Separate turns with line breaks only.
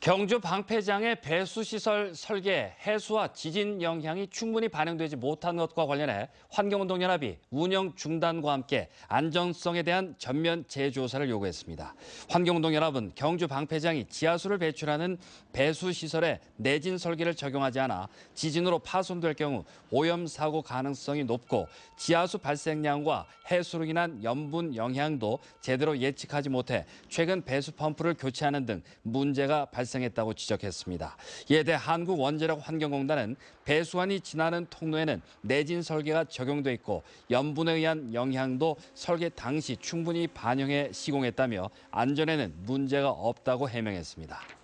경주 방패장의 배수시설 설계, 해수와 지진 영향이 충분히 반영되지 못한 것과 관련해 환경운동연합이 운영 중단과 함께 안전성에 대한 전면 재조사를 요구했습니다. 환경운동연합은 경주 방패장이 지하수를 배출하는 배수시설에 내진 설계를 적용하지 않아 지진으로 파손될 경우 오염 사고 가능성이 높고 지하수 발생량과 해수로 인한 염분 영향도 제대로 예측하지 못해 최근 배수 펌프를 교체하는 등 문제가 발생했습니다. 발생했다고 지적했습니다. 이에 대해 한국원자력환경공단은 배수환이 지나는 통로에는 내진 설계가 적용돼 있고 염분에 의한 영향도 설계 당시 충분히 반영해 시공했다며 안전에는 문제가 없다고 해명했습니다.